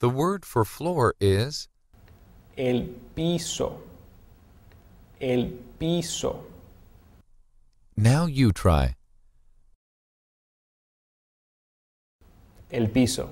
The word for floor is el piso. El piso. Now you try. El piso.